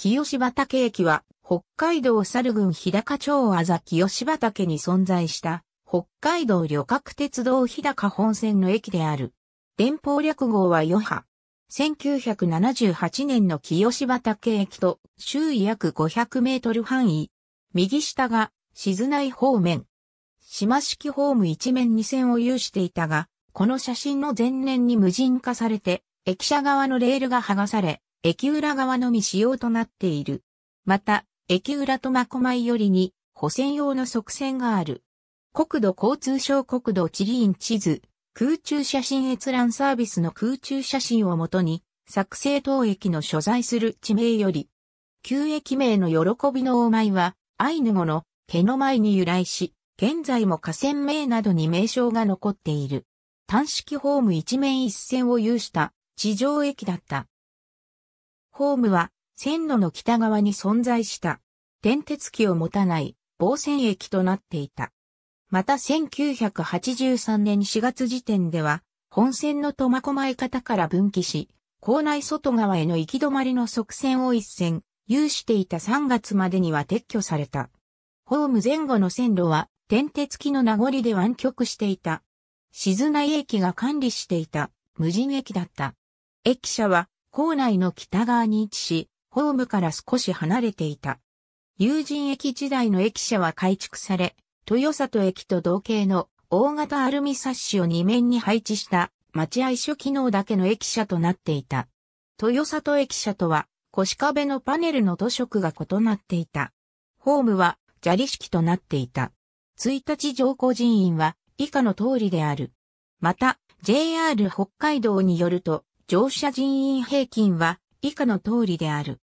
清畑駅は、北海道猿郡日高町あざ清畑に存在した、北海道旅客鉄道日高本線の駅である。電報略号は余波。1978年の清畑駅と周囲約500メートル範囲。右下が静内方面。島式ホーム一面二線を有していたが、この写真の前年に無人化されて、駅舎側のレールが剥がされ、駅裏側のみ使用となっている。また、駅裏苫真駒よりに補線用の側線がある。国土交通省国土地理院地図、空中写真閲覧サービスの空中写真をもとに、作成当駅の所在する地名より、旧駅名の喜びの大舞は、アイヌ語の毛の前に由来し、現在も河川名などに名称が残っている。単式ホーム一面一線を有した地上駅だった。ホームは線路の北側に存在した電鉄機を持たない防線駅となっていた。また1983年4月時点では本線の苫小牧方から分岐し、校内外側への行き止まりの側線を一線、有していた3月までには撤去された。ホーム前後の線路は電鉄機の名残で湾曲していた。静内駅が管理していた無人駅だった。駅舎は校内の北側に位置し、ホームから少し離れていた。友人駅時代の駅舎は改築され、豊里駅と同型の大型アルミサッシを2面に配置した待合所機能だけの駅舎となっていた。豊里駅舎とは腰壁のパネルの土色が異なっていた。ホームは砂利式となっていた。1日上降人員は以下の通りである。また、JR 北海道によると、乗車人員平均は以下の通りである。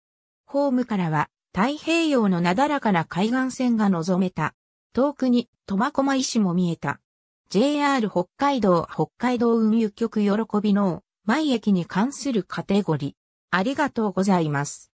ホームからは太平洋のなだらかな海岸線が望めた。遠くに苫小牧市も見えた。JR 北海道北海道運輸局喜びの前駅に関するカテゴリー。ありがとうございます。